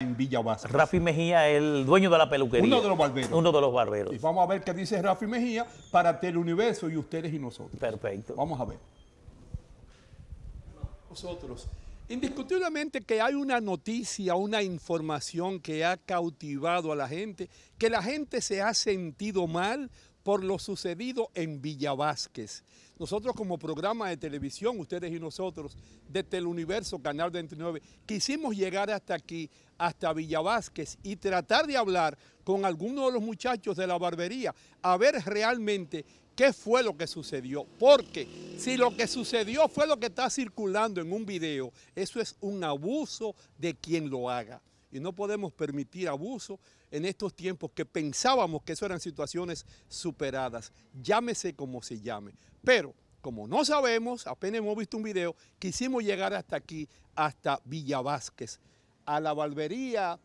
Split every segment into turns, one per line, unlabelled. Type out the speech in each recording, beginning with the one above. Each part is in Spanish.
en Villa Rafi Mejía, el dueño de la peluquería. Uno de los barberos. Uno de los barberos. Y vamos a ver qué dice Rafi Mejía para Teleuniverso y ustedes y nosotros. Perfecto. Vamos a ver. Nosotros. Indiscutiblemente que hay una noticia, una información que ha cautivado a la gente, que la gente se ha sentido mal por lo sucedido en vázquez Nosotros como programa de televisión, ustedes y nosotros, desde el Universo, Canal 29, quisimos llegar hasta aquí, hasta vázquez y tratar de hablar con algunos de los muchachos de la barbería, a ver realmente qué fue lo que sucedió. Porque si lo que sucedió fue lo que está circulando en un video, eso es un abuso de quien lo haga y no podemos permitir abuso en estos tiempos que pensábamos que eso eran situaciones superadas, llámese como se llame. Pero como no sabemos, apenas hemos visto un video, quisimos llegar hasta aquí, hasta Villa Vázquez, a la Valvería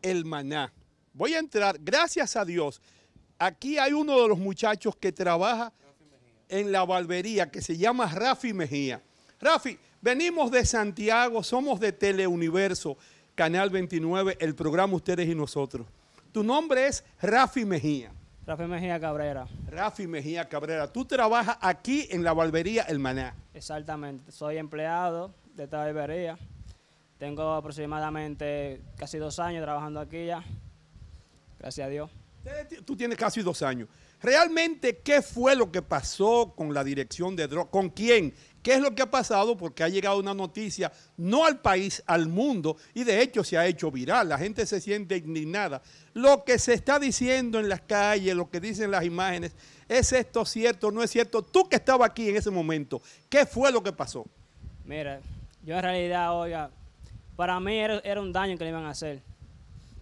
El Maná. Voy a entrar, gracias a Dios, aquí hay uno de los muchachos que trabaja en la Valvería que se llama Rafi Mejía. Rafi, venimos de Santiago, somos de Teleuniverso, Canal 29, el programa Ustedes y Nosotros. Tu nombre es Rafi Mejía. Rafi Mejía Cabrera. Rafi Mejía Cabrera. Tú trabajas aquí en la barbería El Maná.
Exactamente. Soy empleado de esta barbería. Tengo aproximadamente casi dos años trabajando aquí ya. Gracias a Dios.
Tú tienes casi dos años realmente qué fue lo que pasó con la dirección de drogas, con quién, qué es lo que ha pasado, porque ha llegado una noticia no al país, al mundo, y de hecho se ha hecho viral, la gente se siente indignada. Lo que se está diciendo en las calles, lo que dicen las imágenes, ¿es esto cierto, o no es cierto? Tú que estabas aquí en ese momento, ¿qué fue lo que pasó?
Mira, yo en realidad, oiga, para mí era un daño que le iban a hacer,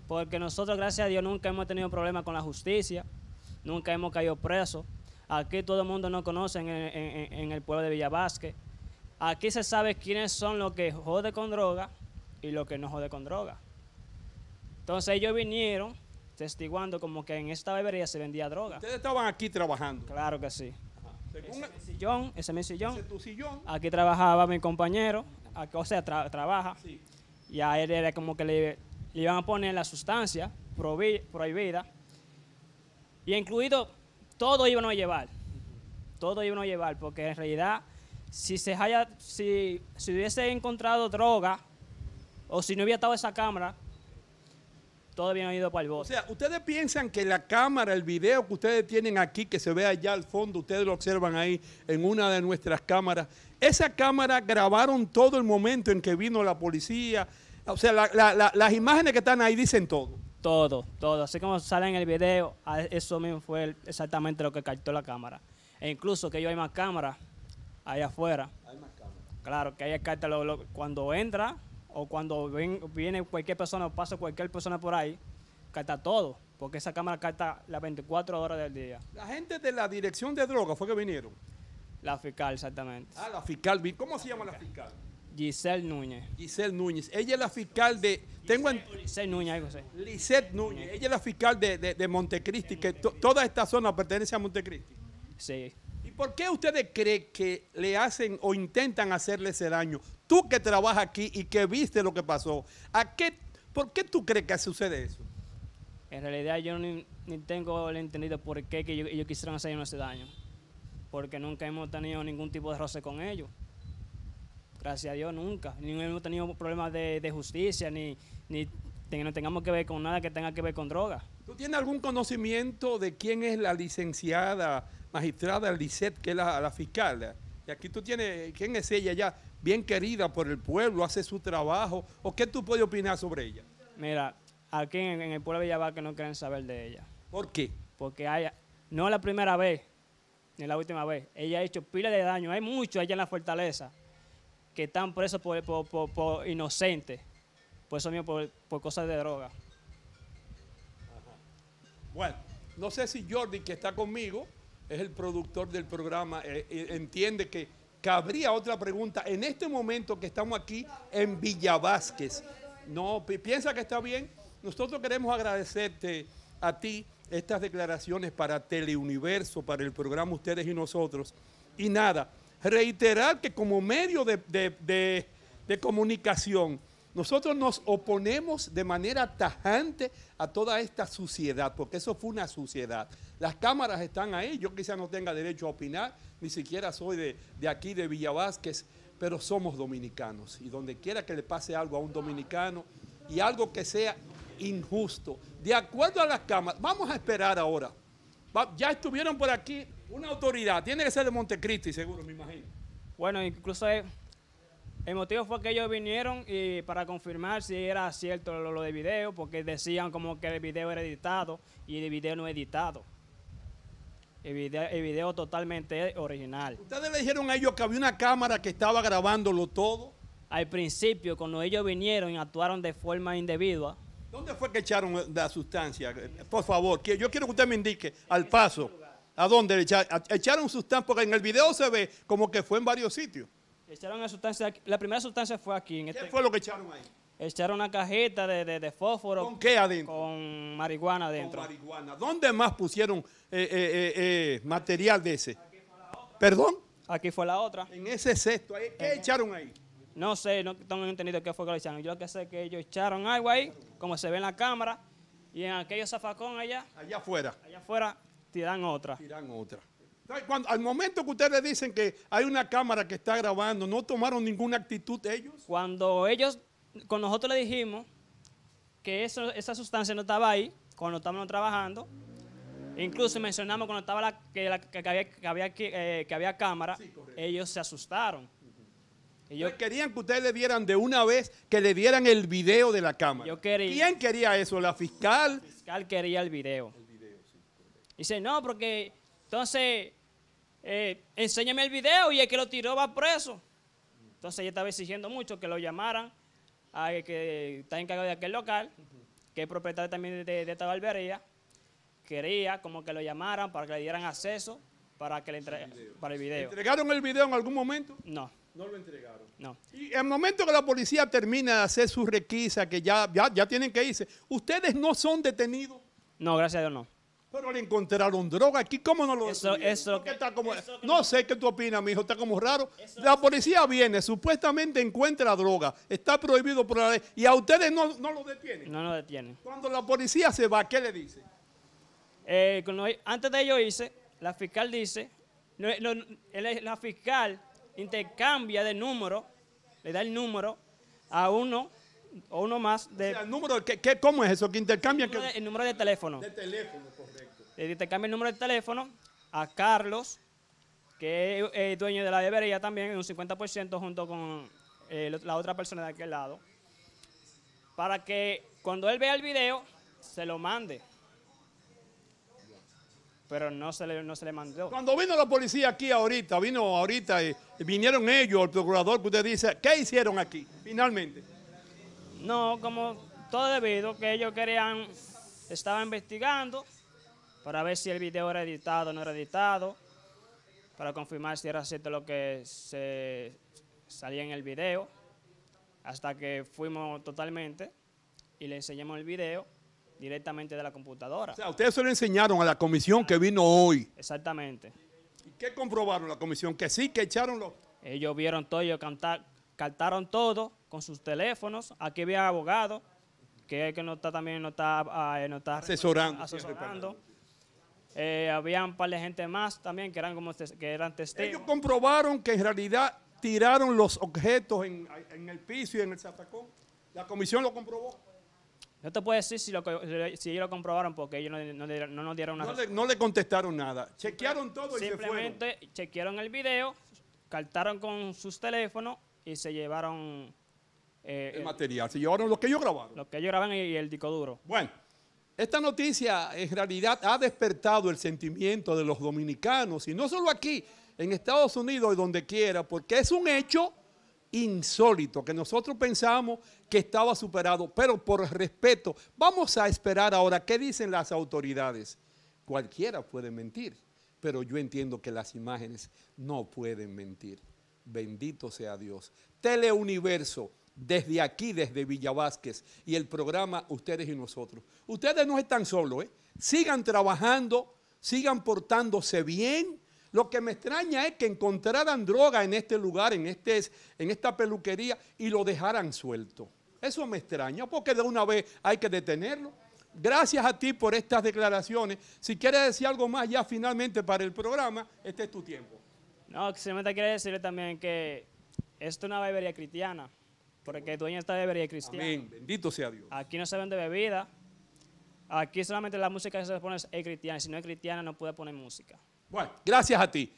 porque nosotros, gracias a Dios, nunca hemos tenido problemas con la justicia nunca hemos caído presos. Aquí todo el mundo nos conoce en, el pueblo de Villavasque. Aquí se sabe quiénes son los que jode con droga y los que no jode con droga. Entonces ellos vinieron testiguando como que en esta bebería se vendía droga. Ustedes estaban aquí trabajando. Claro que sí. Ese es mi sillón, ese es Aquí trabajaba mi compañero, o sea, trabaja. Y a él era como que le, iban a poner la sustancia prohibida y incluido, todo iban a llevar. Todo iban a llevar, porque en realidad, si se haya, si, si hubiese encontrado droga, o si no hubiera estado esa cámara, todo hubiera ido para el bote. O sea, ustedes piensan que la cámara, el video que ustedes tienen
aquí, que se ve allá al fondo, ustedes lo observan ahí en una de nuestras cámaras, esa cámara grabaron todo el momento en que vino la policía. O sea, las imágenes
que están ahí dicen todo. Todo, todo. Así como sale en el video, eso mismo fue exactamente lo que captó la cámara. E incluso que yo hay más cámaras allá afuera. Hay más cámaras. Claro, que ahí cámaras cuando entra o cuando viene cualquier persona o pasa cualquier persona por ahí, capta todo. Porque esa cámara capta las 24 horas del día. La
gente de la dirección de drogas fue que vinieron. La fiscal, exactamente.
Ah, la fiscal. ¿Cómo
se llama la fiscal? Giselle Núñez. Giselle Núñez. Ella es la fiscal de. Tengo en, Giselle Núñez, Núñez. Ella es la fiscal de, de, Montecristi, que toda esta zona pertenece a Montecristi. Sí. ¿Y por qué ustedes creen que le hacen o intentan hacerle ese daño? Tú que trabajas aquí y que viste lo que pasó, ¿a qué, ¿por qué tú crees que sucede eso?
En realidad yo ni, tengo el entendido por qué que ellos, quisieran quisieron ese daño. Porque nunca hemos tenido ningún tipo de roce con ellos. Gracias a Dios, nunca. Ni hemos tenido problemas de, justicia, ni, que no tengamos que ver con nada que tenga que ver con droga.
¿Tú tienes algún conocimiento de quién es la licenciada magistrada Liset, que es la, fiscal? Y aquí tú tienes, ¿quién es ella ya? Bien querida por el pueblo, hace su trabajo. ¿O qué tú puedes opinar sobre ella?
Mira, aquí en, el pueblo de Villavaca no quieren saber de ella. ¿Por qué? Porque no no la primera vez, ni la última vez. Ella ha hecho pila de daño. Hay mucho allá en la fortaleza que están presos por, por, por, inocentes, por eso mismo, por, cosas de droga.
Bueno, no sé si Jordi, que está conmigo, es el productor del programa, eh, eh, entiende que cabría otra pregunta en este momento que estamos aquí en Villa Vázquez. No, piensa que está bien. Nosotros queremos agradecerte a ti estas declaraciones para Teleuniverso, para el programa Ustedes y Nosotros. Y nada, reiterar que como medio de, comunicación, nosotros nos oponemos de manera tajante a toda esta suciedad, porque eso fue una suciedad. Las cámaras están ahí, yo quizá no tenga derecho a opinar, ni siquiera soy de, aquí, de Villa Vázquez, pero somos dominicanos. Y donde quiera que le pase algo a un dominicano y algo que sea injusto, de acuerdo a las cámaras, vamos a esperar ahora. ya
estuvieron por aquí una autoridad, tiene que ser de Montecristi, seguro, me imagino. Bueno, incluso el motivo fue que ellos vinieron y para confirmar si era cierto lo, de video, porque decían como que el video era editado y el video no editado. El video, totalmente original. ¿Ustedes le dijeron a ellos que había una cámara que estaba grabándolo todo? Al principio, cuando ellos vinieron y actuaron de forma indebida, ¿Dónde fue que echaron la sustancia? Por favor, yo quiero que usted me indique al paso.
¿A dónde echaron? sustancias, sustancia, porque en el video se ve como que fue en varios sitios.
Echaron la sustancia, la primera sustancia fue aquí. ¿Qué este fue lo que echaron ahí? Echaron una cajeta de, fósforo. ¿Con qué adentro? Con marihuana adentro. Con marihuana. ¿Dónde más pusieron eh, eh, eh,
material de ese? Aquí fue la otra. ¿Perdón? Aquí fue la otra. En ese sexto? ¿qué
echaron ahí? No sé, no tengo entendido qué fue lo que echaron. Yo lo que sé es que ellos echaron agua ahí, como se ve en la cámara, y en aquellos zafacón allá. Allá afuera. Allá afuera tiran otra.
Tiran otra. Cuando, al momento que ustedes dicen que hay una cámara que está grabando, ¿no
tomaron ninguna actitud ellos? Cuando ellos, con nosotros le dijimos que eso, esa sustancia no estaba ahí, cuando estábamos trabajando, incluso mencionamos cuando estaba la, que, había, que, había, eh, cámara, ellos se asustaron.
Ellos querían que ustedes le dieran de una vez que le dieran el video de la cámara. ¿Quién
quería eso? ¿La fiscal? La fiscal quería el video. Dice, no, porque entonces eh, enséñame el video y el que lo tiró va preso. Entonces ella estaba exigiendo mucho que lo llamaran a que está encargado de aquel local, que es propietario también de, esta barbería. Quería como que lo llamaran para que le dieran acceso para que le el para el video. ¿Entregaron el video en algún momento? No. No lo entregaron. No.
Y el momento que la policía termina de hacer su requisa, que ya, ya, ya tienen que irse, ¿ustedes no son detenidos? No, gracias a Dios no. Pero le encontraron droga. Aquí, ¿cómo no lo eso, eso, que, No sé qué tú opinas, mi hijo. Está como raro. la policía viene, supuestamente encuentra droga. Está prohibido por la ley. Y a ustedes no,
lo detienen. No lo detienen. Cuando la policía se va, ¿qué le dice? Eh, antes de ello hice, la fiscal dice, la fiscal intercambia de número, le da el número a uno o uno más de... el número, cómo es eso? ¿Que intercambia El número, el número de teléfono. De teléfono. Eh, te cambia el número de teléfono a Carlos, que es eh, dueño de la debería también, en un 50% junto con eh, la otra persona de aquel lado, para que cuando él vea el video, se lo mande. Pero no se, le, no se le mandó.
Cuando vino la policía aquí ahorita, vino ahorita, vinieron ellos, el procurador que usted dice, ¿qué hicieron aquí finalmente?
No, como todo debido, que ellos querían, estaba investigando, para ver si el video era editado o no era editado, para confirmar si era cierto lo que se salía en el video, hasta que fuimos totalmente y le enseñamos el video directamente de la computadora. O sea,
ustedes se lo enseñaron a la comisión que vino hoy.
Exactamente. ¿Y qué comprobaron la comisión? Que sí, que echaron los... Ellos vieron todo, ellos cantar, cantaron todo con sus teléfonos. Aquí había abogado que es que no está también, no está, ah, eh, no está asesorando. asesorando. Eh, había un par de gente más también que eran, como que eran testigos. Ellos comprobaron que en realidad
tiraron los objetos en, el piso y en el zapacón. La comisión lo comprobó.
No te puedo decir si, si ellos lo comprobaron porque ellos no, nos dieron una no le, contestaron nada. Chequearon todo y se Simplemente chequearon el video, cartaron con sus teléfonos y se llevaron... Eh, el,
material, se llevaron lo que ellos grabaron.
Lo que ellos grabaron y el
disco duro. Bueno. Esta noticia en realidad ha despertado el sentimiento de los dominicanos, y no solo aquí, en Estados Unidos y donde quiera, porque es un hecho insólito que nosotros pensamos que estaba superado, pero por respeto, vamos a esperar ahora qué dicen las autoridades. Cualquiera puede mentir, pero yo entiendo que las imágenes no pueden mentir. Bendito sea Dios. Teleuniverso desde aquí, desde Villa y el programa Ustedes y Nosotros. Ustedes no están solos, ¿eh? sigan trabajando, sigan portándose bien. Lo que me extraña es que encontraran droga en este lugar, en, este, en esta peluquería, y lo dejaran suelto. Eso me extraña, porque de una vez hay que detenerlo. Gracias a ti por estas declaraciones. Si quieres decir algo más ya finalmente
para el programa, este es tu tiempo. No, que se me quiere decir también que esto es una bebería cristiana porque dueño está de bebería cristiana. Amén. Bendito sea Dios. Aquí no se vende bebida. Aquí solamente la música que se pone es cristiana. Si no es cristiana, no puede poner música. Bueno,
gracias a ti.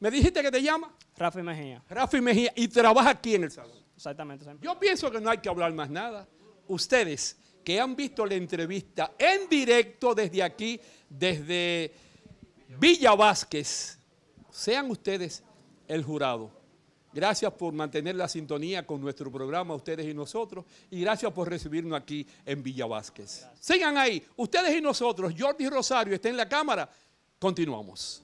¿Me dijiste que te llama? Rafi Mejía. Rafi Mejía. Y trabaja aquí en el salón. Exactamente. Yo pienso que no hay que hablar más nada. Ustedes que han visto la entrevista en directo desde aquí, desde Villa Vázquez, sean ustedes el jurado. Gracias por mantener la sintonía con nuestro programa, ustedes y nosotros. Y gracias por recibirnos aquí en Villa Vázquez. Sigan ahí, ustedes y nosotros. Jordi Rosario está en la cámara. Continuamos.